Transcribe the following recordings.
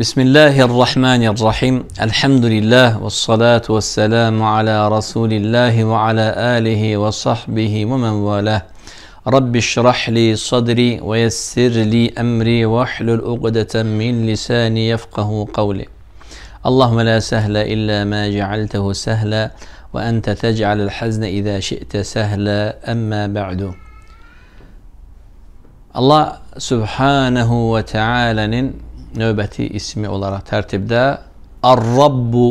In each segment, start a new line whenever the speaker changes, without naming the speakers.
بسم الله الرحمن الرحيم الحمد لله والصلاة والسلام على رسول الله وعلى آله وصحبه ومن والاه رب اشرح لي صدري ويسر لي أمري واحلل عقدة من لساني يفقه قولي اللهم لا سهل إلا ما جعلته سهلا وأنت تجعل الحزن إذا شئت سهلا أما بعد الله سبحانه وتعالى növbəti ismi olaraq tərtibdə Ar-Rabbu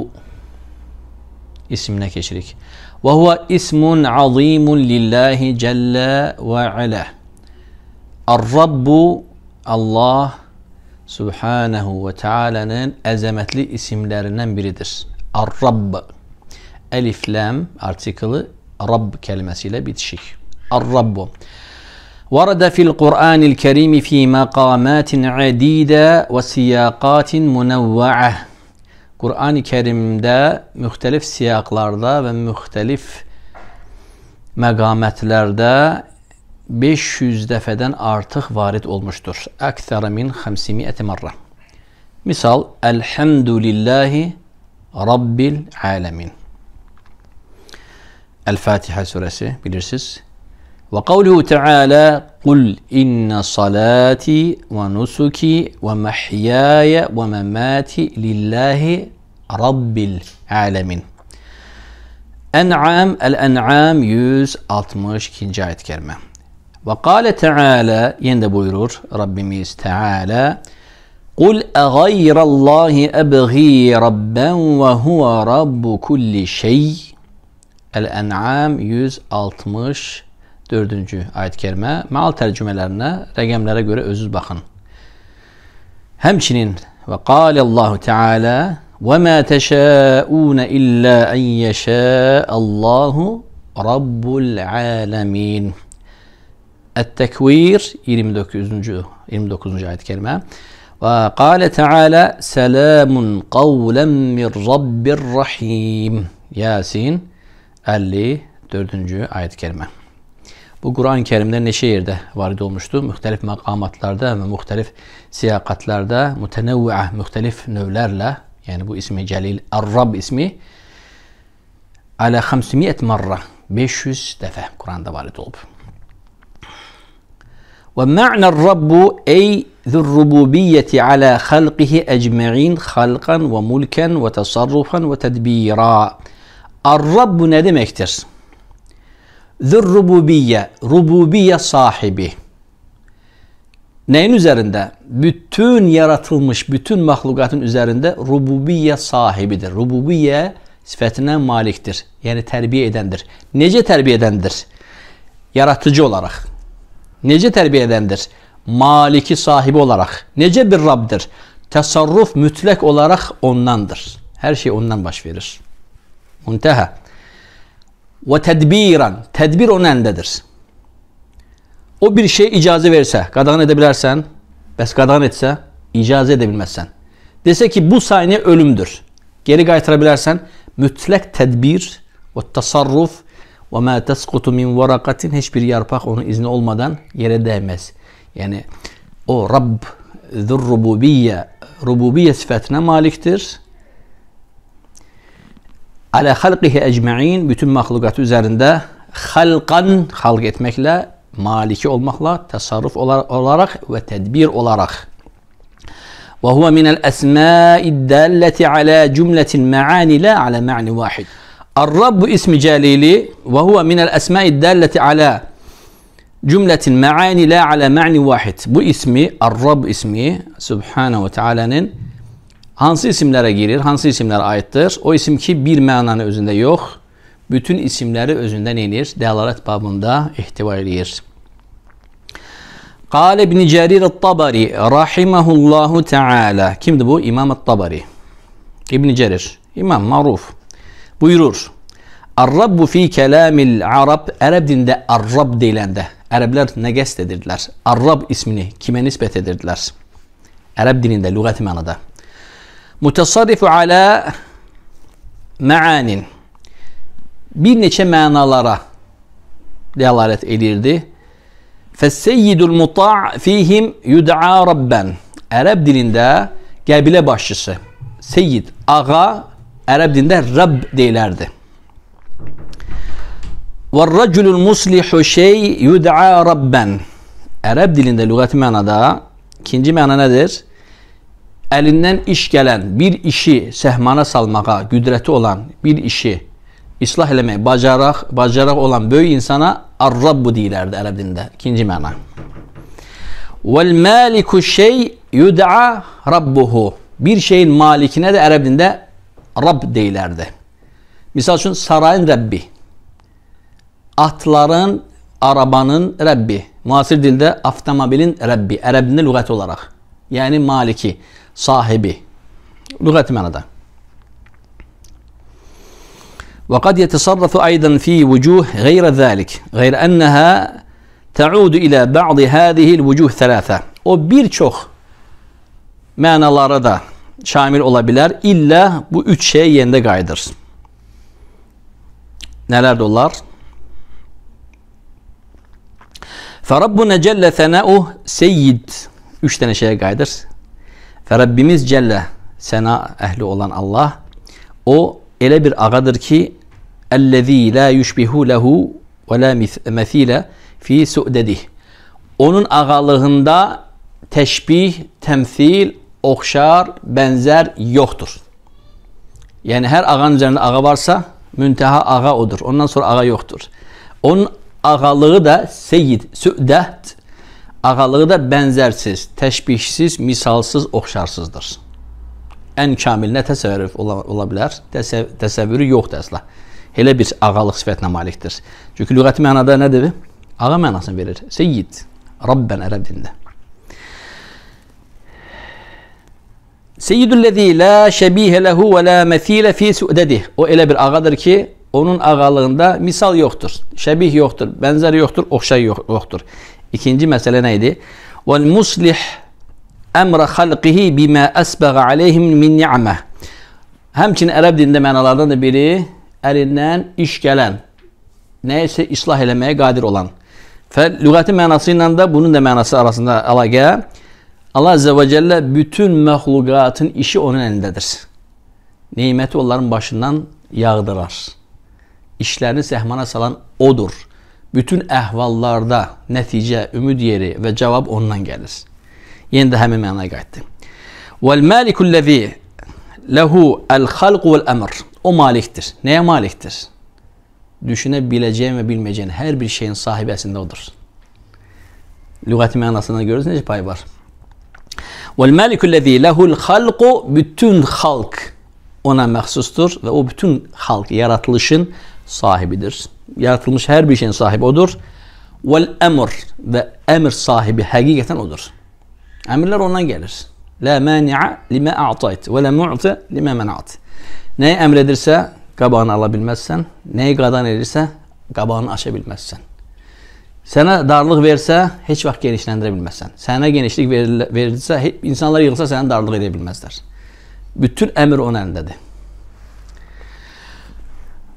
isminə keçirik. Və huvə ismun azimun lillahi cəllə və alə. Ar-Rabbu Allah Subhanahu və Taala'nın əzəmətli isimlərindən biridir. Ar-Rabb. Elif lam artikli Rabb kəlməsi ilə bitişik. Ar-Rabbu. ورد في القرآن الكريم في مقامات عديدة وسياقات منوعة Kur'an-ı Kerim'de mühtelif siyaklarda ve mühtelif megametlerde 500 defeden artık varit olmuştur. Ekser min 500 marra. Misal Elhamdülillahi Rabbil Alemin. El Fatiha suresi bilirsiniz. وقوله تعالى قل إن صلاتي ونسكي ومحياي ومماتي لله رب العالمين أنعام الأنعام 162. جايت كرمة وقال تعالى yine رب ميز تعالى قل أغير الله أبغي ربا وهو رب كل شيء الأنعام 162 Dördüncü ayet-i kerime. Meal tercümelerine, regemlere göre özüz bakın. Hemçinin ve kâle Allahu Teala ve ma teşâûne illâ en yeşâ Allahu Rabbul alemin. Et-Tekvir 29. 29. ayet-i kerime. Ve kâle Teala selamun kavlen min Rabbir Rahim. Yasin 54. ayet-i kerime. Bu Kur'an-ı Kerim'de ne şehirde varid olmuştu? Muhtelif makamatlarda ve muhtelif siyakatlarda mutenevvea, muhtelif növlerle yani bu ismi Celil Ar-Rab ismi ala 500 marra 500 defa Kur'an'da varid oldu. Ve ma'na Rabbu ey zurrububiyyeti ala halqihi ecma'in halkan ve mulken ve tasarrufan ve tedbira. Ar-Rabbu ne demektir? Zürrububiyyə, rububiyyə sahibi. Nəyin üzərində? Bütün yaratılmış, bütün məxluqatın üzərində rububiyyə sahibidir. Rububiyyə sifətinə malikdir. Yəni tərbiyə edəndir. Necə tərbiyə edəndir? Yaratıcı olaraq. Necə tərbiyə edəndir? Maliki sahibi olaraq. Necə bir Rabbdir? Təsarruf mütləq olaraq ondandır. Hər şey ondan baş verir. Muntəhə və tədbiran. Tədbir onun əlindədir. O bir şey icazə versə, qadağan edə bilərsən, bəs qadağan etsə, icazə edə bilməzsən. Desə ki, bu saniyə ölümdür. Geri qaytara bilərsən, mütləq tədbir və təsarruf və mə təsqutu min varaqatin heç bir yarpaq onun izni olmadan yerə dəyməz. Yəni, o Rabb zürrububiyyə, rububiyyə sifətinə malikdir على خلقه أجمعين بتم مخلوقات üzerinde خلقاً خلق etmekle maliki olmakla tasarruf olarak ve tedbir olarak وهو من الأسماء الدالة على جملة المعاني لا على معنى واحد الرب اسم جليلي وهو من الأسماء الدالة على جملة المعاني لا على معنى واحد بو اسمي الرب اسمي سبحانه وتعالى نن. hansı isimlərə girir, hansı isimlərə aiddir? O isim ki, bir mənanı özündə yox, bütün isimləri özündə neyinir? Dəlalət babında ehtiva eləyir. Qal İbn Cərir Tabari rahimehullahu taala. Kimdir bu? İmam Tabari. İbn Cərir, imam maruf. Buyurur: "Ar-Rabb fi kelamil Arab" Ərəb dində Ar-Rabb deyiləndə Ərəblər nə qəsd edirdilər? Ar-Rabb ismini kimə nisbət edirdilər? Ərəb dilində lüğəti mənada. Mütəsarrifu alə məanin bir neçə mənalara dəlalət edirdi. Fəs-seyyidul muta' fihim yud'a rabban. Ərəb dilində qəbilə başçısı, seyyid, ağa ərəb dilində Rabb deyilərdi. Vər-raculul muslihu şey yud'a rabban. Ərəb dilində lüğəti mənada ikinci məna nədir? əlindən iş gələn bir işi səhmana salmağa qüdrəti olan bir işi islah eləmək, bacaraq, bacaraq olan böyük insana Ar-Rabbu deyirlərdi ərəb dilində. İkinci məna. Vəl-məliku şey yud'a Rabbuhu. Bir şeyin malikinə də ərəb dilində Rabb deyirlərdi. Misal üçün sarayın Rəbbi. Atların, arabanın Rəbbi. Müasir dildə avtomobilin Rəbbi. Ərəb dilində lüğət olaraq. Yəni maliki. sahibi. Lügati manada. وقد يتصرف أيضا في وجوه غير ذلك غير أنها تعود إلى بعض هذه الوجوه ثلاثة O birçok manalara da şamil olabilir. İlla bu üç şey yerinde gayedir. Nelerdir onlar? فَرَبُّنَ جَلَّ ثَنَاءُ سَيِّد Üç tane şeye gayedir. Və Rəbbimiz Cəllə səna əhli olan Allah o elə bir ağadır ki Əlləzi la yushbihu lehu və la məsilə fi su'dedih. Onun ağalığında təşbih, təmsil, oxşar, bənzər yoxdur. Yəni hər ağanın üzərində ağa varsa, müntəha ağa odur. Ondan sonra ağa yoxdur. Onun ağalığı da Seyyid, Sü'dət ağalığı da bənzərsiz, təşbihsiz, misalsız, oxşarsızdır. Ən kamil nə təsəvvür ola, ola bilər? Təsəv təsəvvürü yoxdur əsla. Elə bir ağalıq sifətinə malikdir. Çünki lüğəti mənada nədir? Ağa mənasını verir. Seyyid, Rabbən ərəb dində. Seyyidüllezî la şebîhe lehu ve la mesîle fî su'dedih. O elə bir ağadır ki, onun ağalığında misal yoxdur, şəbih yoxdur, bənzər yoxdur, oxşay yoxdur. İkinci məsələ nə idi? Vel muslih əmrə xalqihi bimə əsbəğə aleyhim min ni'mə. Həmçinin ərəb dilində mənalardan da biri əlindən iş gələn, nəyisə islah eləməyə qadir olan. Və lügəti mənası ilə də bunun da mənası arasında əlaqə. Allah Əzzə və Cəllə bütün məxluqatın işi onun əlindədir. Neyməti onların başından yağdırar. İşlərini səhmana salan odur. Bütün əhvallarda nəticə, ümid yeri və cavab ondan gəlir. Yenə də həmin mənaya qayıtdı. Vəl-məlikul-ləzi lehu el-xalq vəl-əmr. O malikdir. Nəyə malikdir? Düşünə biləcəyin və bilməyəcəyin hər bir şeyin sahibi əslində odur. Lüğəti mənasından görürsünüz necə pay var. Vəl-məlikul-ləzi lehu'l-xalq bütün xalq ona məxsusdur və o bütün xalq yaratılışın sahibidir. Yaratılmış her bir şeyin sahibi odur. Vel emr ve emir sahibi hakikaten odur. Emirler ondan gelir. La mani'a lime a'tayt ve la mu'ti lime mena'ti. Neyi emredirse kabağını alabilmezsen, neyi gadan edilirse kabağını aşabilmezsen. Sənə darlıq versə, heç vaxt genişləndirə bilməzsən. Sənə genişlik verilsə, insanlar yığılsa sənə darlıq edə bilməzlər. Bütün əmr onun əlindədir.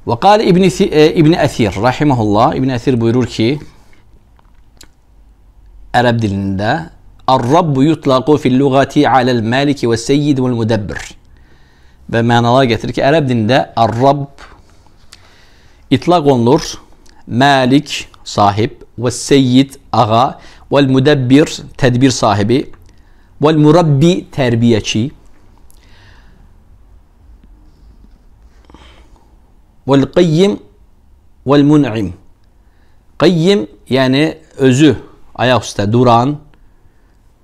Və qal İbn İbn Əsir rahimehullah İbn Əsir buyurur ki Ərəb dilində Ar-Rabb yutlaqu fil-lugati alal-malik və-seyyid və-mudabbir. Və mənalar gətirir ki, ərəb dilində Ar-Rabb itlaq olunur. Malik sahib və-seyyid ağa və-mudabbir tədbir sahibi və-murabbi tərbiyəçi. Vel-qayyim vel-mun'im. Qayyim yani özü ayak üstte duran.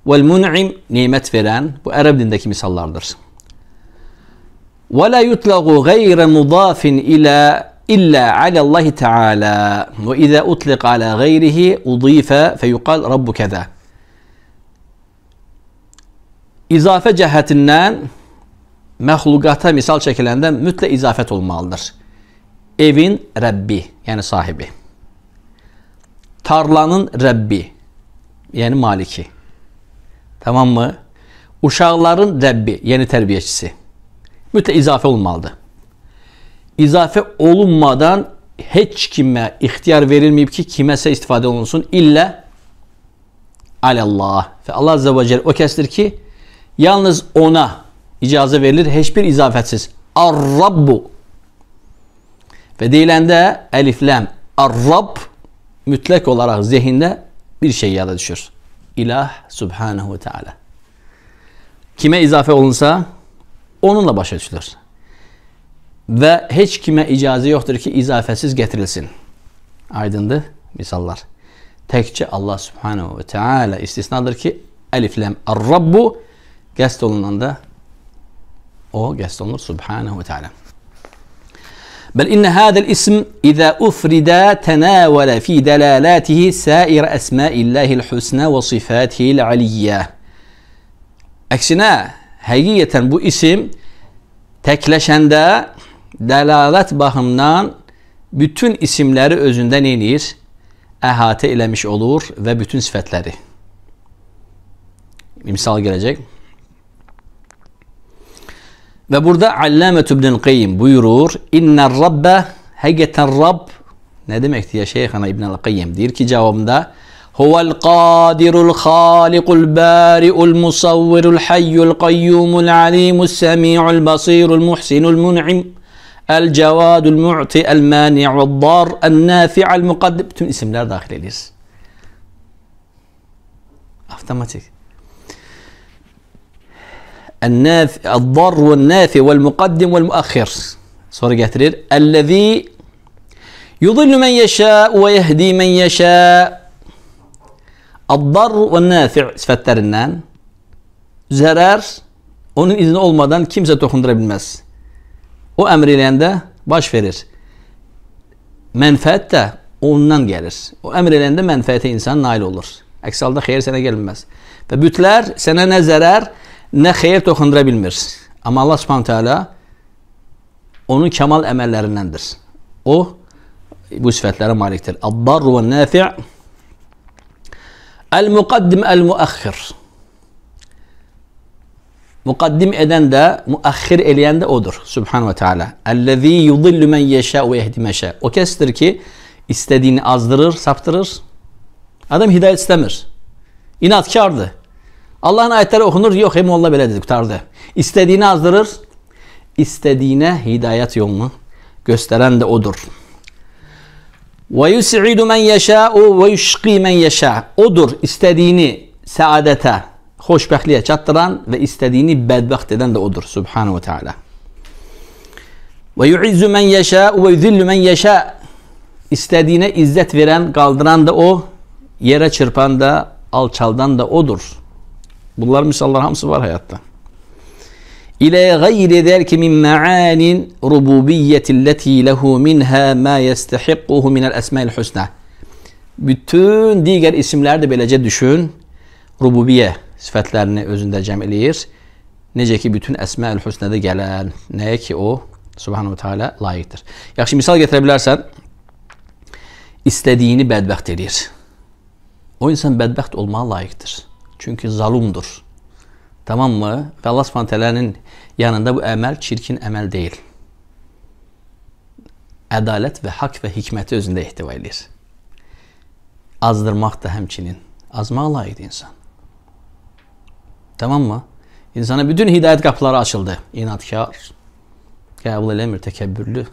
Vel-mun'im nimet veren. Bu Arap dilindeki misallardır. Ve la yutlaqu gayre mudafin ila illa ala Allah Teala ve iza utliq ala gayrihi udife feyukal rabbu keza. İzafe cəhətindən məxluqata misal çəkiləndə mütləq izafət olmalıdır evin Rəbbi, yəni sahibi. Tarlanın Rəbbi, yəni maliki. Tamam mı? Uşaqların Rəbbi, yəni tərbiyəçisi. Mütləq izafə olmalıdır. İzafə olunmadan heç kimə ixtiyar verilməyib ki, kiməsə istifadə olunsun, illə aləllah. Və Allah Azəbə Cəl o kəsdir ki, yalnız ona icazə verilir, heç bir izafətsiz. Ar-Rabbu Ve deyilende eliflem, arrab mütlek olarak zihinde bir şey yada düşür. İlah Subhanahu Teala. Kime izafe olunsa onunla başa düşülür. Ve hiç kime icazi yoktur ki izafesiz getirilsin. Aydındı misallar. Tekçe Allah Subhanahu ve Teala istisnadır ki eliflem Ar-Rabbu gest olunanda o gest olunur Subhanahu ve Teala. بل إن هذا الاسم إذا أفرد تناول في دلالاته سائر أسماء الله الحسنى وصفاته العلية Əksinə, həqiqətən bu isim təkləşəndə dəlalət baxımından bütün isimləri özündə neyinir? Əhatə eləmiş olur və bütün sifətləri. Bir misal gələcək. Ve burada Allametü ibn Kayyim buyurur. İnnen Rabbe hakikaten Rabb ne demekti ya Şeyh Şeyhana İbnül Kayyim diyor ki cevabında Huvel kadirul halikul bari'ul musavvirul hayyul kayyumul alimul semi'ul basirul muhsinul mun'im el cevadul mu'ti el mani'ul dar el nafi'ul mukaddib tüm isimler dahil edilir. Автоматик. الناف الضر والنافي والمقدم والمؤخر sonra gətirir. Əlləzi yudillu men yeşə və yehdi men yeşə. Ad-dar və nafi sifətlərindən zərər onun izni olmadan kimsə toxundura bilməz. O əmr eləyəndə baş verir. Mənfəət də ondan gəlir. O əmr eləyəndə mənfəətə insan nail olur. Əks halda xeyir sənə gəlməz. Və bütlər sənə nə zərər, ne hayır dokundurabilir. Ama Allah subhanahu teala onun kemal emellerindendir. O bu sıfatlara maliktir. Ad-dar ve nafi' el muqaddim el-muakhir. Muqaddim eden de, muahhir eleyen de odur. Subhan ve Teala. Ellezî yudillu men yeşâ ve yehdi meşâ. O kestir ki istediğini azdırır, saptırır. Adam hidayet istemir. İnatkardı. Allah'ın ayetleri okunur. Yok Emullah böyle dedi kurtardı. İstediğini azdırır. İstediğine hidayet yolunu gösteren de odur. Ve yus'idu men yeşâ'u ve yuşqi men yeşâ. Odur istediğini saadete, hoşbehtliğe çattıran ve istediğini bedbaht eden de odur. Subhanahu ve Teala. Ve yu'izzu men yeşâ'u ve yuzillu men yeşâ. İstediğine izzet veren, kaldıran da o, yere çırpan da, alçaldan da odur. Bunlar misallar hamsı var hayatta. İle gayri derki min ma'anin rububiyyetilleti lehu minha ma yestehikkuhu minel esmail husna. Bütün diğer isimlerde de böylece düşün. Rububiye sıfatlarını özünde cem eləyir. ki, bütün Əsməl Hüsnədə gələn nəyə ki o, Subhanahu Teala layiqdir. Yaxşı, misal gətirə istediğini istədiyini edir. O insan bədbəxt olmağa layıktır. Çünki zalumdur. Tamam mı? Və Allah subhanətələnin yanında bu əməl çirkin əməl deyil. Ədalət və haqq və hikməti özündə ehtiva edir. Azdırmaq da həmçinin. Azmaq layiqdir insan. Tamam mı? İnsana bütün hidayət qapıları açıldı. İnadkar, qəbul eləmir, təkəbbürlü.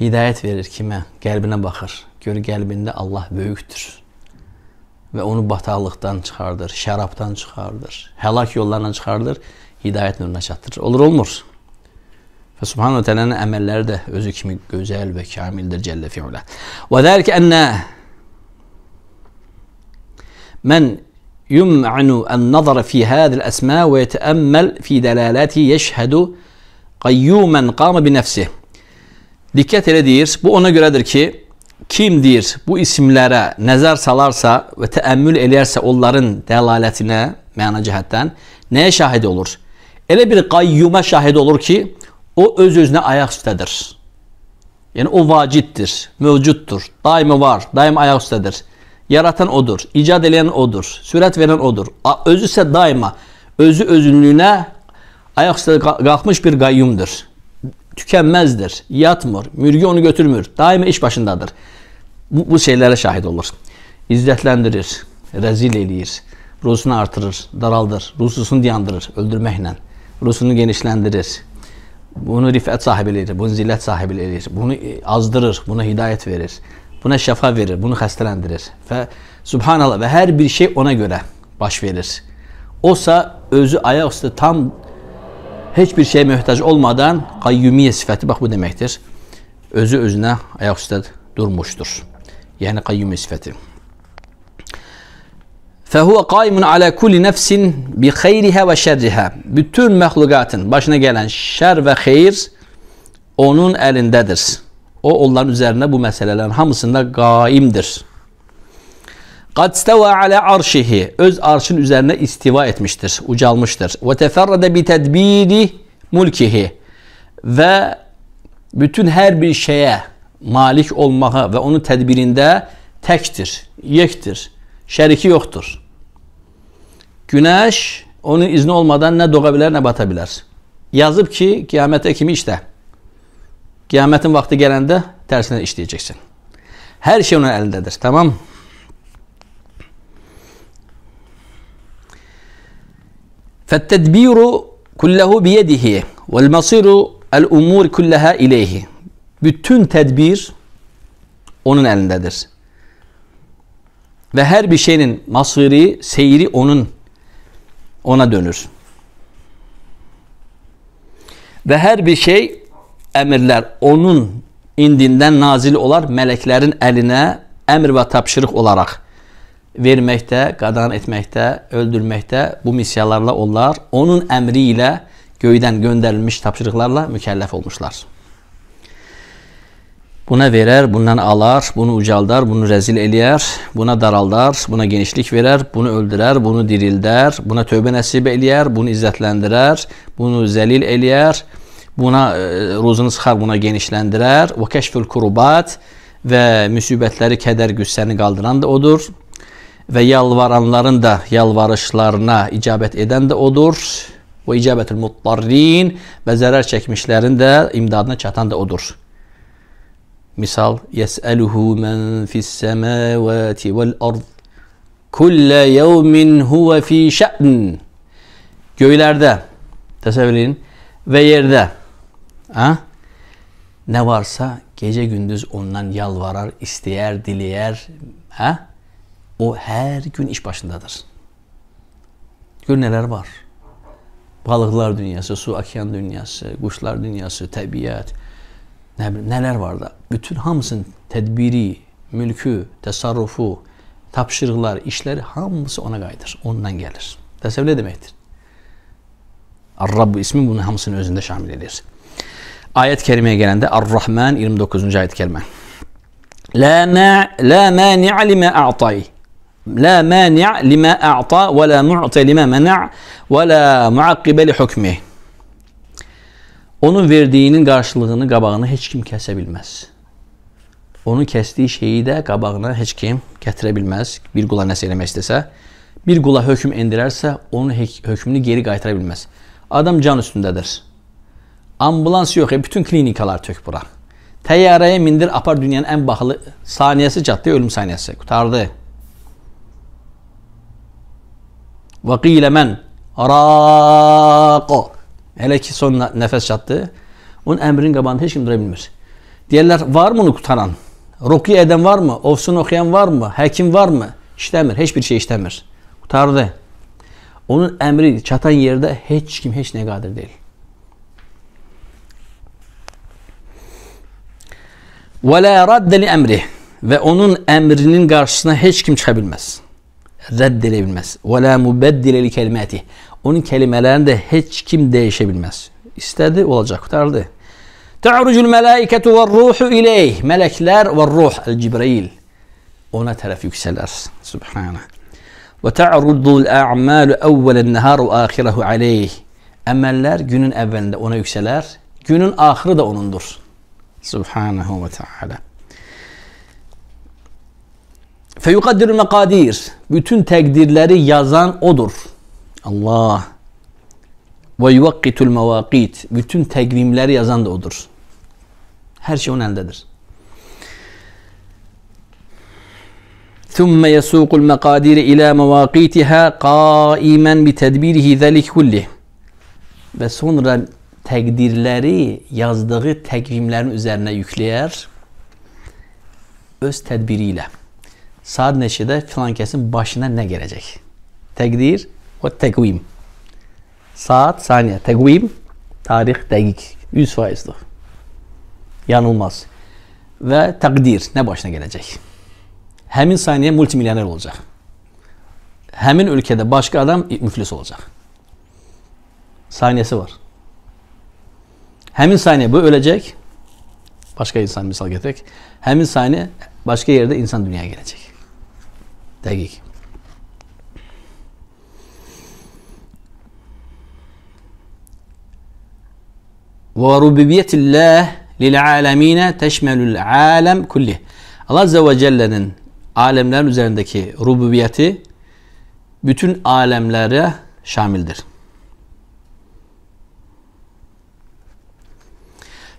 Hidayət verir kimə? Qəlbinə baxır. Gör qəlbində Allah böyükdür. Ve onu bataqlıqdan çıxardır, şaraptan çıxardır, helak yollarla çıxardır, hidayet nuruna çatdırır. Olur, olmur. Və Subhanahu Teala'nın əməlləri də özü kimi gözəl və kamildir Cəllə Fiulə. Və ki ənə men yum'anu an-nazar fi hadhihi al-asma və yetəmməl fi dəlalati yəşhədu qayyuman qama bi nəfsihi. Dikkat elə deyir. Bu ona göredir ki, kimdir bu isimlərə nəzər salarsa və təəmmül eləyərsə onların dəlalətinə, məna cəhətdən nəyə şahid olur? Elə bir qayyuma şahid olur ki, o öz-özünə ayaq üstədir. Yəni o vaciddir, mövcuddur, daima var, daima ayaq üstədir. Yaratan odur, icad edən odur, sürət verən odur. Özü isə daima özü özünlüyünə ayaq üstə qalxmış bir qayyumdur. Tükənməzdir, yatmır, mürgü onu götürmür, daima iş başındadır. Bu, bu şeylərə şahid olur. İzzətləndirir, rəzil eləyir, rusunu artırır, daraldır, rususunu diyandırır öldürməklə, rusunu genişləndirir. Bunu rifət sahibi eləyir, bunu zillət sahibi eləyir, bunu azdırır, buna hidayət verir, buna şəfa verir, bunu xəstələndirir. Və subhanallah və hər bir şey ona görə baş verir. Osa özü ayaq üstə tam heç bir şeyə möhtac olmadan qayyumiyyə sifəti bax bu deməkdir. Özü özünə ayaq üstə durmuşdur. Yani kayyum sıfatı. فَهُوَ قَائِمٌ عَلَى كُلِّ نَفْسٍ بِخَيْرِهَا وَشَرِّهَا Bütün mahlukatın başına gelen şer ve hayır onun elindedir. O onların üzerine bu meselelerin hamısında gaimdir. قَدْ اسْتَوَى عَلَى عَرْشِهِ Öz arşın üzerine istiva etmiştir, ucalmıştır. وَتَفَرَّدَ بِتَدْبِيرِ مُلْكِهِ Ve bütün her bir şeye malik olmağa və onun tədbirində təkdir, yekdir, şəriki yoxdur. Günəş onun izni olmadan nə doğa bilər, nə bata bilər. Yazıb ki, qiyamətə kimi işlə. Qiyamətin vaxtı gələndə tərsinə işləyəcəksən. Hər şey onun əlindədir, tamam? فَالتَّدْبِيرُ كُلَّهُ بِيَدِهِ وَالْمَصِيرُ الْأُمُورِ كُلَّهَا إِلَيْهِ Bütün tədbir onun əlindədir. Və hər bir şeyin masiri, seyri onun ona dönür. Ve her bir şey emirler onun indinden nazil olar meleklerin eline emir ve tapşırık olarak vermekte, qadan etmekte, öldürmekte bu misyalarla onlar onun emriyle göyden gönderilmiş tapşırıklarla mükellef olmuşlar. Buna verər, bundan alar, bunu ucaldar, bunu rəzil eləyər, buna daraldar, buna genişlik verər, bunu öldürər, bunu dirildər, buna tövbə nəsib eləyər, bunu izzətləndirər, bunu zəlil eləyər, buna e, ruzunu sıxar, buna genişləndirər. Və kəşfül kurubat və müsibətləri, kədər, qüssəni qaldıran da odur. Və yalvaranların da yalvarışlarına icabət edən də odur. Və icabətül muttarrin və zərər çəkmişlərin də imdadına çatan da odur. Misal yes'eluhu men fis semavati vel ard kulle yevmin huve fi şe'n göylerde tasavvurlayın ve yerde ha? ne varsa gece gündüz ondan yalvarar, isteyer, dileyer ha? o her gün iş başındadır. Gör neler var. Balıklar dünyası, su akyan dünyası, kuşlar dünyası, tabiat, ne bileyim neler var da bütün hamısının tedbiri, mülkü, tasarrufu, tapşırıklar, işleri hamısı ona kaydır. Ondan gelir. Tasavvur ne demektir? Ar-Rabb ismi bunun hamısının özünde şamil edilir. Ayet-i kerimeye gelen Ar-Rahman 29. ayet-i kerime. La ma la mani' lima a'tay. La mani' lima a'ta ve la mu'ti lima mana' ve la mu'akkibe li hukmihi. Onun verdiyinin qarşılığını, qabağını heç kim kəsə bilməz. Onun kəsdiyi şeyi də qabağına heç kim gətirə bilməz. Bir qula nəsə eləmək istəsə, bir qula hökm endirərsə, onun hökmünü geri qaytara bilməz. Adam can üstündədir. Ambulans yox, e, bütün klinikalar tök bura. Təyyarəyə mindir, apar dünyanın ən baxılı saniyəsi çatdı, ölüm saniyəsi. Qutardı. Və qilə mən raqo Hele ki son nefes çattı. Onun emrinin kabağını hiç kim durabilmir. Diğerler var mı onu kurtaran? Rukiye eden var mı? Ofsun okuyan var mı? Hekim var mı? İşlemir. Hiçbir şey işlemir. Kurtardı. Onun emri çatan yerde hiç kim hiç ne kadir değil. Ve la raddeli emri ve onun emrinin karşısına hiç kim çıkabilmez. Reddilebilmez. Ve la mubeddileli kelimeti onun kelimelerini de hiç kim değişebilmez. İstedi olacak, kurtardı. Ta'rucul melâiketu ve ruhu ileyh. Melekler ve ruh, el Cibrail. Ona taraf yükseler. Subhanallah. Ve ta'rudul a'malu evvelen neharu ahirehu aleyh. Emeller günün evvelinde ona yükseler. Günün ahırı da onundur. Subhanahu ve Teala. Feyukaddirul mekadir. Bütün tekdirleri yazan odur. Allah. Ve yuvakkitul mevakit. Bütün tekvimleri yazan da odur. Her şey onun eldedir. ثُمَّ يَسُوقُ الْمَقَادِيرِ اِلَى مَوَاقِيتِهَا قَائِمًا بِتَدْبِيرِهِ ذَلِكْ كُلِّهِ Ve sonra tekdirleri yazdığı tekvimlerin üzerine yükleyer öz tedbiriyle. Saat neşede filan kesin başına ne gelecek? Tekdir والتجويم Saat, saniye. Tegvim, tarih, dakik. yüz faizdir. Yanılmaz. Ve takdir ne başına gelecek? Hemin saniye multimilyoner olacak. Hemin ülkede başka adam müflis olacak. Saniyesi var. Hemin saniye bu ölecek. Başka insan misal getirek. Hemin saniye başka yerde insan dünyaya gelecek. Dakik. ve rububiyetillah lil alemine teşmelül alem kulli. Allah Azze ve Celle'nin alemlerin üzerindeki rububiyeti bütün alemlere şamildir.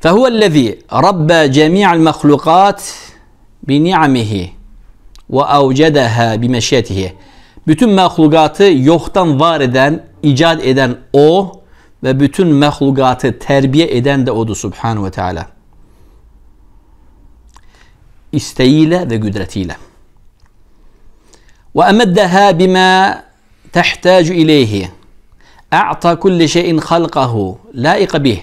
فهو الذي ربى جميع المخلوقات بنعمه وأوجدها بمشيئته. Bütün mahlukatı yoktan var eden, icat eden O ve bütün mehlukatı terbiye eden de odur Subhanahu ve Teala. İsteğiyle ve güdretiyle. وَاَمَدَّهَا بِمَا تَحْتَاجُ اِلَيْهِ اَعْطَى كُلِّ شَيْءٍ خَلْقَهُ لَائِقَ بِهِ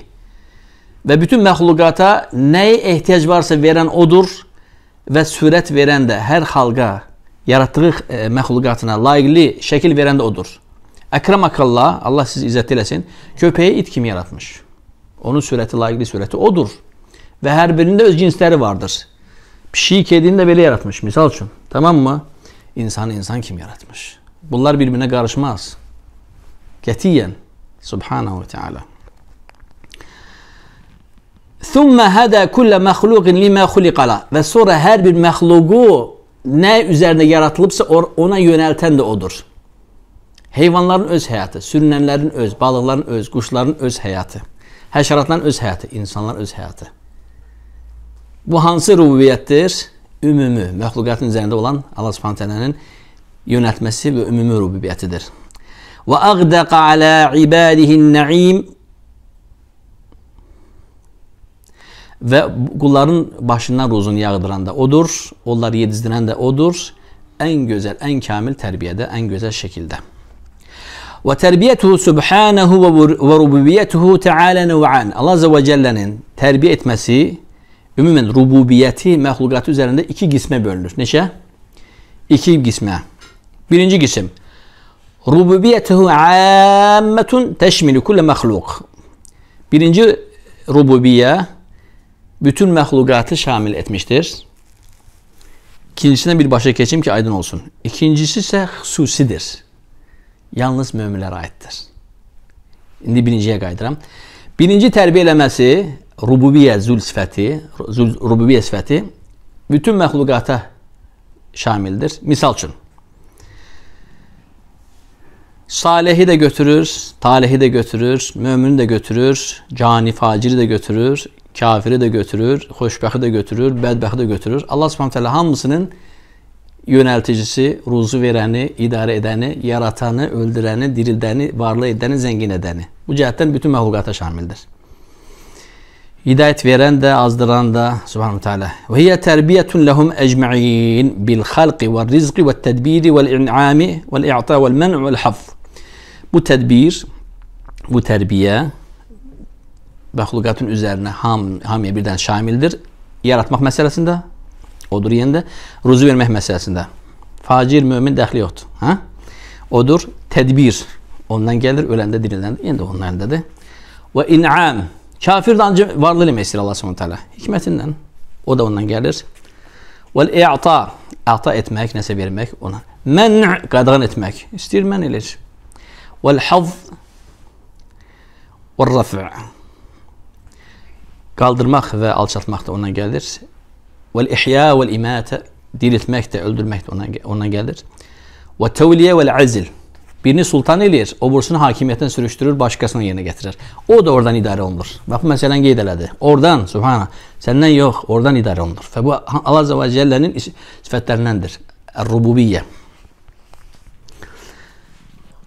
Ve bütün mehlukata neye ihtiyaç varsa veren odur ve suret veren de her halga yarattığı e, mehlukatına layıklı şekil veren de odur. Əkrəmakallah, Allah siz izzət eləsin, köpəyi it kimi yaratmış. Onun surəti, layiqli surəti odur. Və hər birində öz cinsləri vardır. Pişiyi, kedini də belə yaratmış, misal üçün. Tamam mı? İnsanı insan kimi yaratmış. Bunlar bir-birinə qarışmaz. Qətiyyən. Subhanahu ve Teala. ثُمَّ هَدَى كُلَّ مَخْلُوقٍ لِمَا خُلِقَلَى Və sonra hər bir məxluqu nə üzərində yaratılıbsa ona yönəltən də odur. Heyvanların öz həyatı, sürünənlərin öz, balıqların öz, quşların öz həyatı, həşəratların öz həyatı, insanların öz həyatı. Bu hansı rububiyyətdir? Ümumi, məxluqatın üzərində olan Allah Subhanahu taala-nın yönətməsi və ümumi rububiyyətidir. Və ağdaqa alə ibadihi'n-na'im və qulların başından ruzunu yağdıran da odur, onları yedizdirən də odur. Ən gözəl, ən kamil tərbiyədə, ən gözəl şəkildə. Ve subhanahu ve rububiyetuhu teala nev'an. Allah Azze ve Celle'nin terbiye etmesi ümümen rububiyeti mahlukat üzerinde iki gisme bölünür. Neşe? İki gisme. Birinci gisim. Rububiyetuhu ammetun teşmilu kulle mehluk. Birinci rububiye bütün mahlukatı şamil etmiştir. İkincisinden bir başa geçeyim ki aydın olsun. İkincisi ise hususidir. yalnız möminlərə aiddir. İndi birinciyə qayıdıram. Birinci tərbiyə eləməsi rububiyyə zül sifəti, zül, rububiyyə sifəti bütün məxluqata şamildir. Misal üçün Salehi də götürür, talehi də götürür, mömini də götürür, cani faciri də götürür, kafiri də götürür, xoşbəxti də götürür, bədbəxti də götürür. Allah Subhanahu taala hamısının yönelticisi, ruzu vereni, idare edeni, yaratanı, öldüreni, dirildeni, varlığı edeni, zengin edeni. Bu cihetten bütün mahlukata şamildir. Hidayet veren de azdıran da Subhanahu Teala. Ve hiye terbiyetun lehum ecma'in bil halqi ve rizqi ve tedbiri ve in'ami ve i'ta ve men'u ve hafz. Bu tedbir, bu terbiye mahlukatın üzerine ham, hamiye birden şamildir. Yaratmak meselesinde, Odur yenə də ruzu vermək məsələsində. Facir mömin dəxli yoxdur. Hə? Odur tədbir. Ondan gəlir, öləndə diriləndə, yenə də onun əlindədir. Və in'am. Kafir də ancaq varlı eləmək istəyir Allah Subhanahu taala. Hikmətindən o da ondan gəlir. Vəl i'ta. Əta etmək, nəsə vermək ona. Mən qadağan etmək. İstəyir mən eləyir. Vəl haz. Vəl rəf. Qaldırmaq və alçaltmaq da ondan gəlir. Vəl ihya vəl imətə diriltmək də, öldürmək də ondan, ondan gəlir. Və təvliyə vəl əzil Birini sultan eləyir, o bursunu hakimiyyətdən sürüşdürür, başqasının yerinə gətirir. O da oradan idarə olunur. Bax, bu məsələn qeyd elədi. Oradan, subhana, səndən yox, oradan idarə olunur. Və bu, Allah Azəvə Cəllənin sifətlərindəndir. Rububiyyə.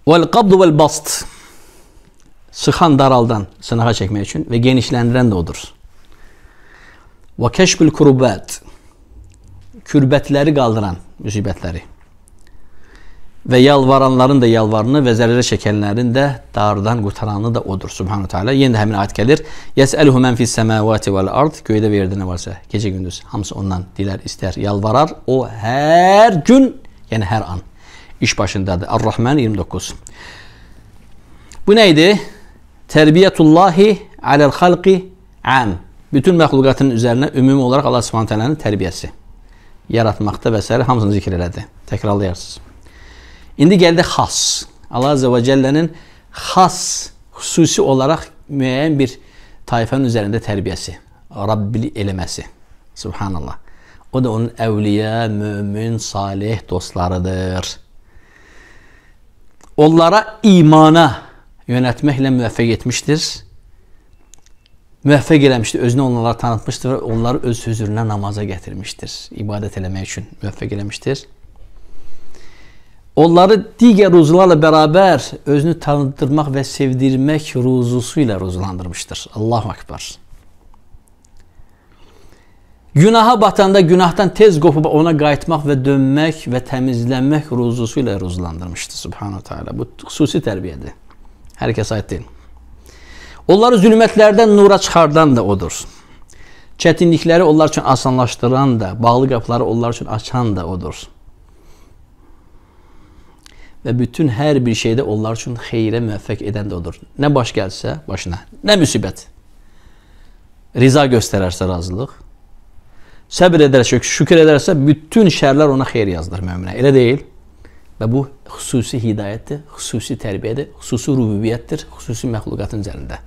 Vəl-qabdu vəl-bast. Sıxan daraldan sınağa çəkmək üçün və genişləndirən də odur. Və kəşfül kurbət kürbətləri qaldıran müsibətləri və yalvaranların da yalvarını və zərərə çəkənlərin də dardan qutaranı da odur. Subhanahu taala. Yenə də həmin ayət gəlir. Yəsəluhu men fis semawati vel ard. Göydə və yerdə nə varsa, gecə gündüz hamısı ondan dilər, istər, yalvarar. O hər gün, yəni hər an iş başındadır. Ar-Rahman 29. Bu nə idi? Tərbiyətullahi aləl xalqi am bütün məxluqatın üzərinə ümumi olaraq Allah Subhanahu taalanın tərbiyəsi yaratmaqda və sər hamısını zikr elədi. Təkrarlayarsınız. İndi gəldi xas. Allah Azza və Cellə'nin xas xüsusi olaraq müəyyən bir tayfanın üzərində tərbiyəsi, Rabbil eləməsi. Subhanallah. O da onun əvliya, mömin, salih dostlarıdır. Onlara imana yönətməklə müvəffəq etmişdir müvəffəq eləmişdir, özünü onlara tanıtmışdır və onları öz hüzuruna namaza gətirmişdir, ibadət eləmək üçün müvəffəq eləmişdir. Onları digər ruzularla bərabər özünü tanıdırmaq və sevdirmək ruzusu ilə ruzulandırmışdır. Allahu Akbar. Günaha batanda günahdan tez qopub ona qayıtmaq və dönmək və təmizlənmək ruzusu ilə ruzulandırmışdır. Subhanahu taala. Bu xüsusi tərbiyədir. Hər kəs aid deyil. Onları zülmətlərdən nura çıxardan da odur. Çətinlikləri onlar üçün asanlaşdıran da, bağlı qapıları onlar üçün açan da odur. Və bütün hər bir şeydə onlar üçün xeyrə müvəffəq edən də odur. Nə baş gəlsə başına, nə müsibət. Riza göstərərsə razılıq, səbr edərsə, şükür edərsə bütün şərlər ona xeyir yazılır möminə. Elə deyil? Və bu xüsusi hidayətdir, xüsusi tərbiyədir, xüsusi rububiyyətdir, xüsusi məxluqatın üzərində.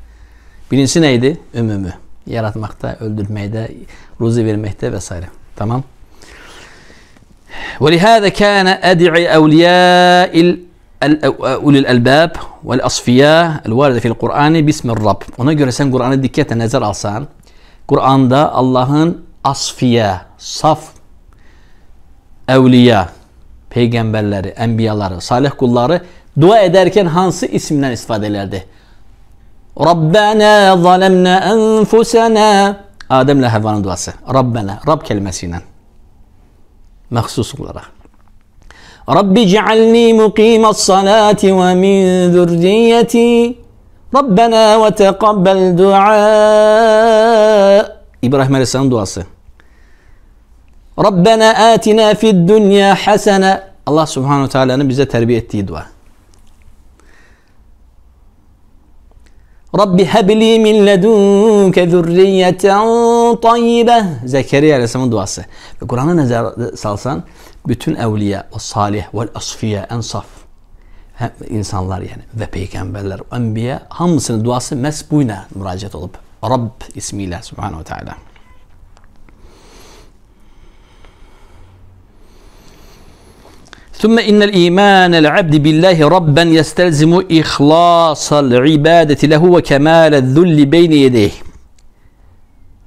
Birincisi neydi? Ümümü. Yaratmakta, öldürmeyde, ruzi vermekte vesaire. Tamam. وَلِهَذَا كَانَ اَدِعِ اَوْلِيَاءِ اُلِ الْاَلْبَابِ وَالْاَصْفِيَاءِ الْوَارِدَ فِي الْقُرْآنِ بِسْمِ الرَّبِّ Ona göre sen Kur'an'a dikkatle nezer alsan, Kur'an'da Allah'ın asfiya, saf, evliya, peygamberleri, enbiyaları, salih kulları dua ederken hansı isimden istifade ederdi? ربنا ظلمنا أنفسنا آدم لها فان دواسة ربنا رب كلمة مخصوص olarak رب اجعلني مقيم الصلاة ومن ذريتي ربنا وتقبل دعاء إبراهيم عليه السلام دواسة ربنا آتنا في الدنيا حسنة الله سبحانه وتعالى أنا بزا تربية dua. رب هب لي من لدنك ذرية طيبة زكريا عليه السلام Ve القرآن nazar سالسان bütün evliya, ve salih, ve asfiye, en saf hem insanlar yani ve peygamberler, enbiya hamısının duası mesbuyla müracaat olup Rabb ismiyle Subhanahu ve Teala. ثم إن الإيمان العبد بالله ربا يستلزم إخلاص العبادة له وكمال الذل بين يديه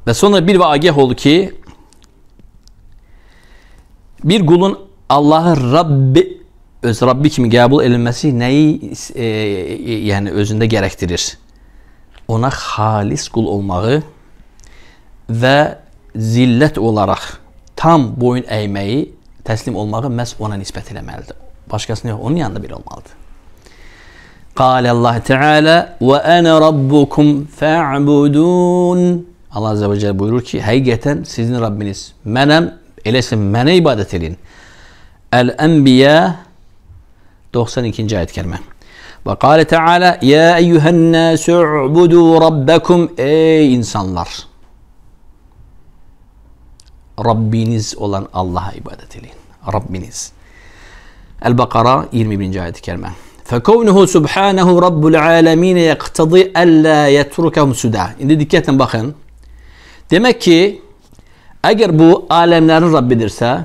Ve sonra bir ve agah oldu ki bir kulun Allah'ı Rabbi öz Rabbi kimi kabul edilmesi neyi e, e, yani özünde gerektirir? Ona halis kul olmağı ve zillet olarak tam boyun eğmeyi təslim olmağı məhz ona nisbət eləməlidir. Başqasının yox, onun yanında biri olmalıdır. Qalə Allah Teala və ənə rabbukum fa'budun Allah Azəbə Cəl buyurur ki, həqiqətən sizin Rabbiniz mənəm, eləsin mənə ibadət edin. Əl-Ənbiyə 92-ci ayət kəlmə. Və qalə Teala, Yə eyyuhənnəsü ubudu rabbəkum, ey insanlar! Rabbiniz olan Allah'a ibadet edin. Rabbiniz. El-Bakara 21. ayet-i kerime. فَكَوْنُهُ سُبْحَانَهُ رَبُّ الْعَالَم۪ينَ يَقْتَضِي اَلَّا يَتْرُكَهُمْ سُدَى Şimdi dikkatle bakın. Demek ki eğer bu alemlerin Rabbidirse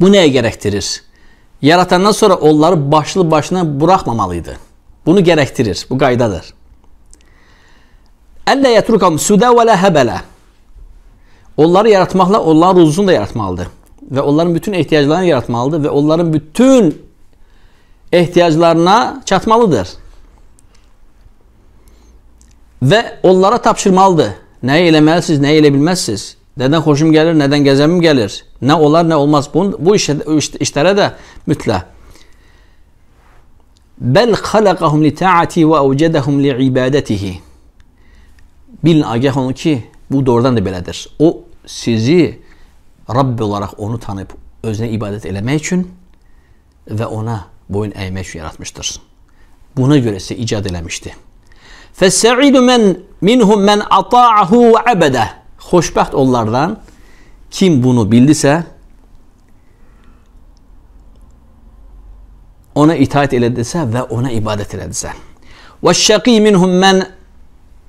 bu neye gerektirir? Yaratandan sonra onları başlı başına bırakmamalıydı. Bunu gerektirir. Bu gaydadır. اَلَّا يَتْرُكَهُمْ سُدَى وَلَا هَبَلَى Onları yaratmaqla onların ruzusunu da yaratmalıdır. Və onların bütün ehtiyaclarını yaratmalıdır və onların bütün ehtiyaclarına çatmalıdır. Və onlara tapşırmalıdır. Nəyi eləməlisiniz, nəyi elə bilməzsiniz. Nədən xoşum gəlir, nədən gəzəmim gəlir. Nə olar, nə olmaz. Bunun, bu işə, işlərə də mütləq. Bəl xalaqahum li taati və evcədəhum li ibadətihi. Bilin agah onu ki, Bu doğrudan da belədir. O sizi Rabb olarak onu tanıyıb özünə ibadet eləmək için ve ona boyun əymək üçün yaratmışdır. Buna görə isə icad eləmişdi. Fəs-sə'idu men minhum men ata'ahu və abadah. Xoşbəxt onlardan kim bunu bildisə ona itaat elədisə və ona ibadet elədisə. Və-şaqi minhum men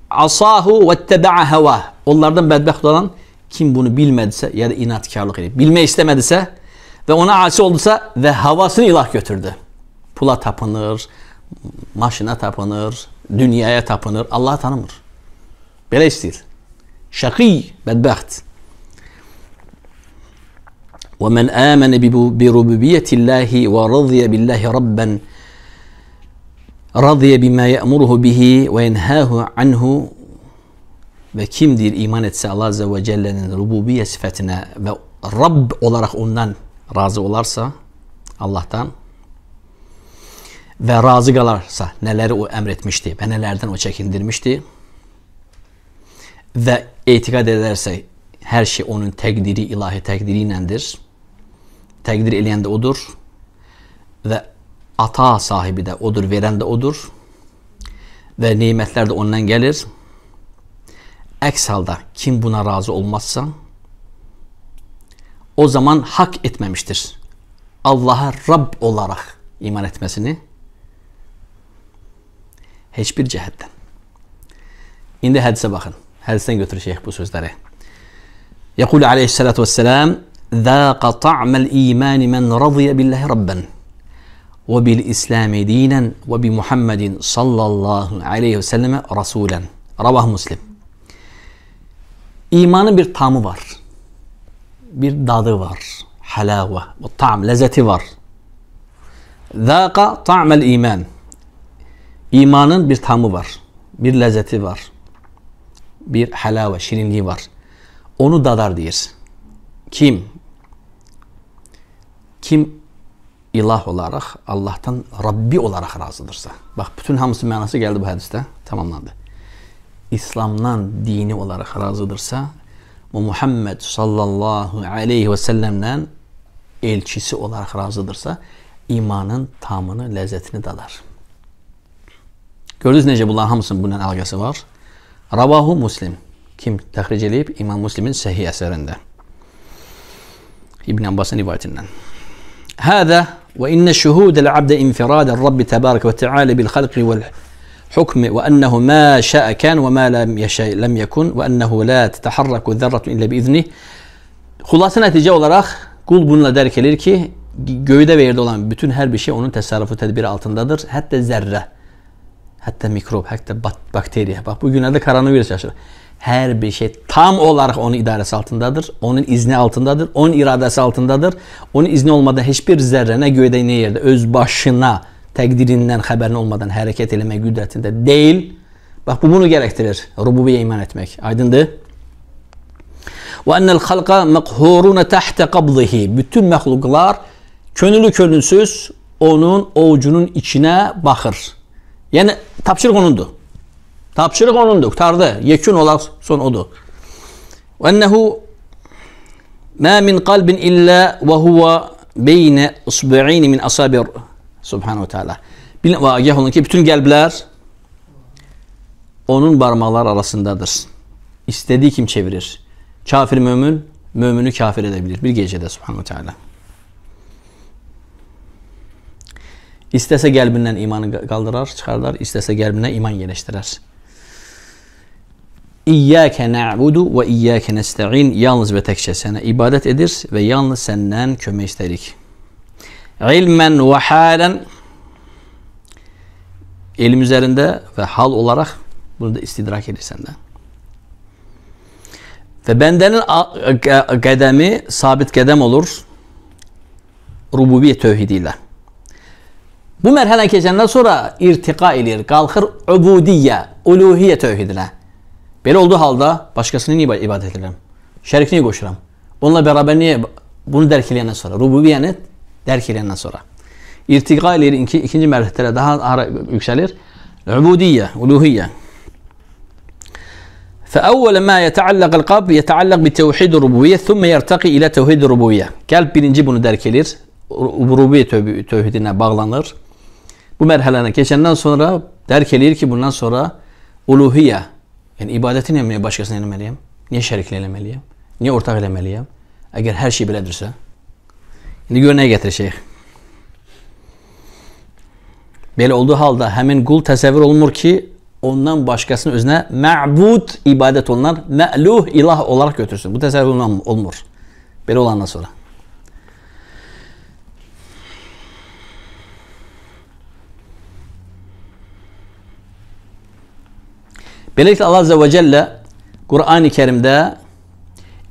asahu ve tebe'a heva. Onlardan bedbaht olan kim bunu bilmediyse ya da inatkarlık edip bilme istemediyse ve ona asi olduysa ve havasını ilah götürdü. Pula tapınır, maşına tapınır, dünyaya tapınır, Allah tanımır. Böyle değil. Şakî, bedbaht. وَمَنْ آمَنَ بِرُبُبِيَّةِ اللّٰهِ وَرَضِيَ بِاللّٰهِ رَبًّا Radiye bima ye'muruhu bihi ve yenhahu anhu ve kimdir iman etse Allah Azze ve Celle'nin rububiye sıfatına ve Rabb olarak ondan razı olarsa Allah'tan ve razı kalarsa neleri o emretmişti ve nelerden o çekindirmişti ve itikad ederse her şey onun tekdiri, ilahi tekdiri ilendir. Tekdir eleyen de odur. Ve ata sahibi de odur, veren de odur. Ve nimetler de ondan gelir. Eks halde kim buna razı olmazsa o zaman hak etmemiştir. Allah'a Rab olarak iman etmesini hiçbir cehetten. İndi hadise bakın. Hadisten götürür şeyh bu sözleri. Yekul aleyhissalatu vesselam ذَاقَ طَعْمَ الْا۪يمَانِ مَنْ رَضِيَ بِاللّٰهِ رَبَّنِ ve bil İslami dinen ve bi Muhammedin sallallahu aleyhi ve selleme rasulen. Ravah Müslim. İmanın bir tamı var. Bir dadı var. Halava, bu tam, lezzeti var. Zâka ta'mel iman. İmanın bir tamı var. Bir lezzeti var. Bir halava, şirinliği var. Onu dadar diyor. Kim? Kim ilah olaraq Allahdan Rabbi olaraq razıdırsa. Bax bütün hamısı mənası gəldi bu hədisdə, tamamlandı. İslamdan dini olaraq razıdırsa, bu Muhammed sallallahu alayhi və sallamdan elçisi olaraq razıdırsa, imanın tamını, ləzzətini dadar. Gördünüz necə bunların hamısının bununla əlaqəsi var? Ravahu Muslim kim təxric edib? İmam Muslimin səhih əsərində. İbn Abbasın rivayətindən. Hədə وإن شهود العبد انفراد الرب تبارك وتعالى بالخلق والحكم وأنه ما شاء كان وما لم يشاء لم يكن وأنه لا تتحرك ذرة إلا بإذنه Hulasa نتيجة olarak kul bununla derk edir ki göğde ve yerde olan bütün her bir şey onun tasarrufu tedbiri altındadır. Hatta zerre, hatta mikrop, hatta bakteri. Bak bu günlerde koronavirüs yaşıyor. Her bir şey tam olarak onun idaresi altındadır. Onun izni altındadır. Onun iradesi altındadır. Onun izni olmadan hiçbir zerre ne göyde ne yerde öz başına təqdirindən xəbərin olmadan hərəkət eləmək qüdrətində deyil. Bax bu bunu gərəkdirir rububiyyə iman etmək. Aydındır? Və enel xalqa məqhurun tahtə qabdihi. Bütün məxluqlar könüllü könülsüz onun ovucunun içinə baxır. Yəni tapşırıq onundur. Tapşırıq onundur, qutardı. Yekun olaraq son odur. Ve ennəhu mə min qalbin illa, ve huvə beynə isbi'ini min asabir Subhanahu Teala. Bilin və agah olun ki, bütün qəlblər onun barmaqlar arasındadır. İstediği kim çevirir. Kafir mümin, mümini kafir edebilir. Bir gecede Subhanahu Teala. İstəsə qəlbindən imanı kaldırar, çıxardar, İstese qəlbindən iman yerləşdirər. İyyâke na'budu ve iyyâke nesta'in. Yalnız ve tekçe sana ibadet edir ve yalnız senden köme isterik. İlmen ve halen elim üzerinde ve hal olarak bunu da istidrak edir senden. Ve bendenin gedemi sabit gedem olur. Rububiyet tevhidiyle. Bu merhale keçenden sonra irtika edir, kalkır ubudiyye, uluhiyye tevhidine. Böyle olduğu halde başkasını niye ibadet edelim? Şerik niye koşuram? Onunla beraber niye bunu derkileyenden sonra? Rububiyeni derkileyenden sonra. İrtika ile iki, ikinci mertebelere daha yükselir. Ubudiyye, uluhiyye. فأول ما يتعلق القبر يتعلق بتوحيد الربوبية ثم يرتقي إلى توحيد الربوبية. Kalp birinci bunu derk edir. Rububiyet tevhidine bağlanır. Bu merhelene geçenden sonra derk edir ki bundan sonra uluhiye Yəni ibadəti niyə başqasına eləməliyəm? Niyə şəriklə eləməliyəm? Niyə ortaq eləməliyəm? Əgər hər şey belədirsə. İndi gör nəyə gətirəcək. Belə olduğu halda həmin qul təsəvvür olunmur ki, ondan başqasını özünə məbud ibadət olunan, məluh ilah olaraq götürsün. Bu təsəvvür olunmur. Belə olandan sonra. Beləliklə Allah Azze ve Celle Kur'an-ı Kerim'de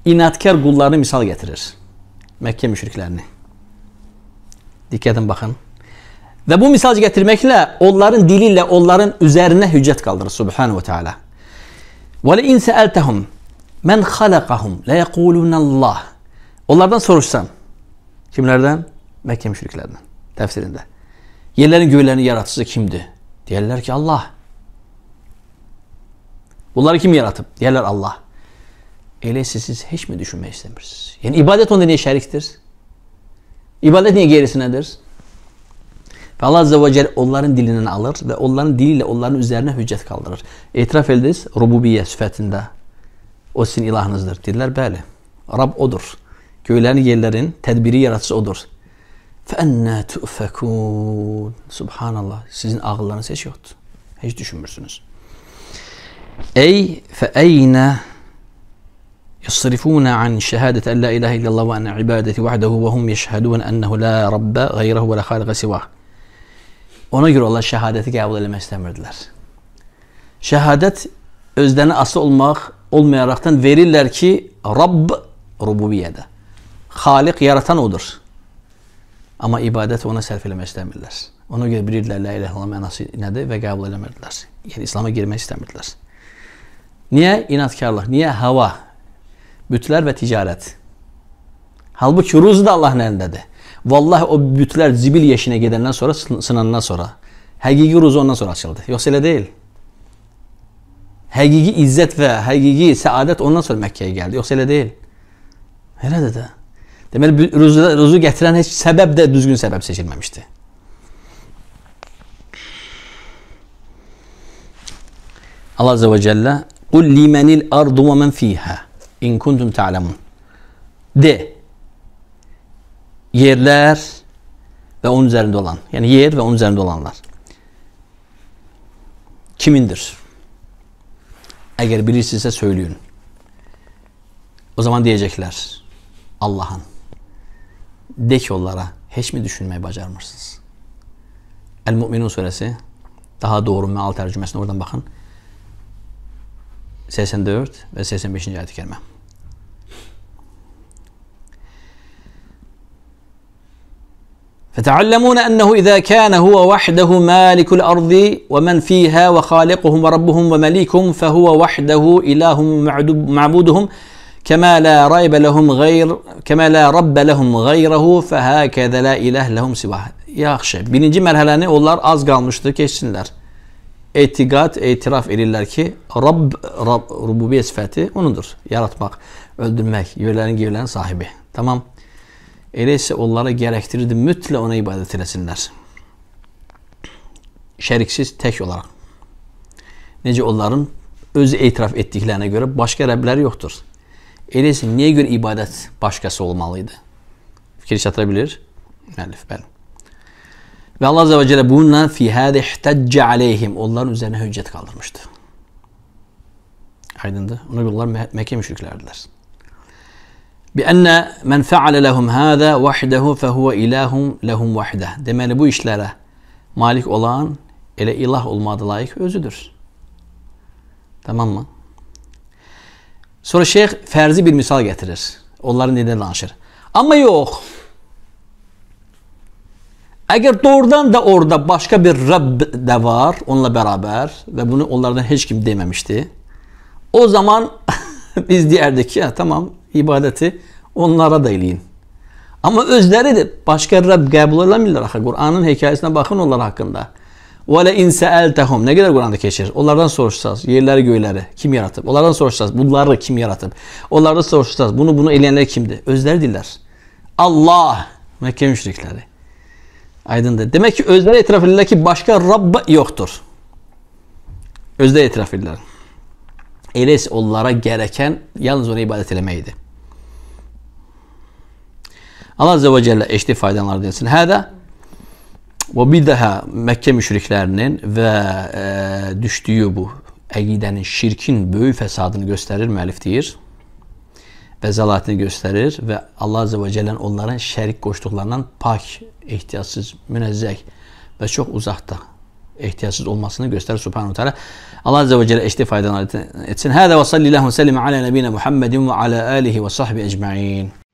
inatkar kullarını misal getirir. Mekke müşriklerini. Dikkatin bakın. Ve bu misal getirmekle onların diliyle onların üzerine hüccet kaldırır Subhanahu ve Teala. Ve in se'eltehum men halakahum la yekulunallah. Onlardan soruşsan. Kimlerden? Mekke müşriklerden. Tefsirinde. Yerlerin göğlerini yaratıcısı kimdi? Diyorlar ki Allah. Bunları kim yaratıp? Yerler Allah. Öyleyse siz hiç mi düşünme istemirsiniz? Yani ibadet onda niye şeriktir? İbadet niye gerisinedir? Ve Allah Azze ve Celle onların dilinden alır ve onların diliyle onların üzerine hüccet kaldırır. İtiraf ediniz rububiye sıfatında. O sizin ilahınızdır. Diller böyle. Rab odur. Köylerin yerlerin tedbiri yaratısı odur. فَاَنَّا تُؤْفَكُونَ Subhanallah. Sizin ağıllarınız hiç yoktu. Hiç düşünmürsünüz. أي فأين يصرفون عن شهادة أن لا إله إلا الله وأن عبادتي وحده وهم يشهدون أنه لا رب غيره ولا خالق سواه Ona göre Allah şehadeti kabul eləmək istəmirdilər. Şəhadət özlərinə asıl olmaq olmayaraqdan verirlər ki, Rabb rububiyyədə. Xaliq yaratan odur. Amma ibadət ona sərf eləmək istəmirlər. Ona görə bilirlər, la ilahe illallah mənası nədir və qəbul eləmirdilər. Yəni İslam'a girmək istəmirdilər. Niye? inatkarlık? Niye? Hava. Bütler ve ticaret. Halbuki ruzu da Allah'ın elindedir. Vallahi o bütler zibil yeşine gidenden sonra, sınanından sonra. Hakiki ruzu ondan sonra açıldı. Yoksa öyle değil. Hakiki izzet ve hakiki saadet ondan sonra Mekke'ye geldi. Yoksa öyle değil. Öyle dedi. Demek ruzu, ruzu gətirən heç səbəb də düzgün sebep seçilmemişti. Allah Azze ve Celle Kul limenil ardu ve men fiha in kuntum ta'lemun. De. Yerler ve onun üzerinde olan. Yani yer ve onun üzerinde olanlar. Kimindir? Eğer bilirsinizse söyleyin. O zaman diyecekler Allah'ın. De ki onlara hiç mi düşünmeyi bacarmırsınız? El-Mu'minun suresi daha doğru meal tercümesine oradan bakın. 84 ve 85. ayet-i kerime. فتعلمون أنه إذا كان هو وحده مالك الأرض ومن فيها وخالقهم وربهم ومليكهم فهو وحده إله معبودهم كما لا ريب لهم غير كما لا رب لهم غيره فهكذا la ilah lehum sivah. Yaxşı. Birinci mərhələni onlar az qalmışdı, keçsinlər. etiqad, etiraf edirlər ki, Rabb, Rabb rububiyyə sifəti onundur. Yaratmaq, öldürmək, yerlərin gevlərin sahibi. Tamam. Elə isə onlara gərəkdirirdi mütləq ona ibadət eləsinlər. Şəriksiz, tək olaraq. Necə onların öz etiraf etdiklərinə görə başqa rəbləri yoxdur. Elə isə niyə görə ibadət başqası olmalı idi? Fikir çatıra bilir? Müəllif, bəli. Ve Allah Azze ve Celle bununla fi hâde ihtecce aleyhim. Onların üzerine hüccet kaldırmıştı. Aydındı. Ona bunlar Mekke müşriklerdiler. بأن من فعل لهم هذا وحده فهو إله لهم وحده. Demeli bu işlere malik olan ele ilah olmadı layık özüdür. Tamam mı? Sonra şeyh ferzi bir misal getirir. Onların neden danışır. Ama yok. Eğer doğrudan da orada başka bir Rabb de var onunla beraber ve bunu onlardan hiç kim dememişti. O zaman biz diğerdeki ya tamam ibadeti onlara da eleyin. Ama özleri de başka Rabb kabul edemiyorlar. Kur'an'ın hikayesine bakın onlar hakkında. el سَأَلْتَهُمْ Ne kadar Kur'an'da geçer? Onlardan soruşsaz, Yerleri göyleri kim yaratıp? Onlardan soruşacağız. Bunları kim yaratıp? Onlardan soruşsaz, Bunu bunu eleyenler kimdi? Özleri diller. Allah. Mekke müşrikleri. Aydındır. Demək ki, özləri etiraf edirlər ki, başqa Rabb yoxdur. Özləri etiraf edirlər. Elə isə onlara gərəkən yalnız ona ibadət eləmək idi. Allah Azəbə Cəllə eşli faydalar deyilsin. Hədə və bir daha Məkkə müşriklərinin və e, düşdüyü bu əqidənin, şirkin böyük fəsadını göstərir müəllif deyir və zəlatını göstərir və Allah Azəbə Cəllənin onların şərik qoşduqlarından pak ehtiyatsız, münezzeh və çox uzaqda ehtiyatsız olmasını göstərir Subhanahu Teala. Allah Azze ve Celle eşli faydalar etsin. Hada ve sallallahu sellem ala nebine Muhammedin ve ala alihi ve sahbi ecmaîn.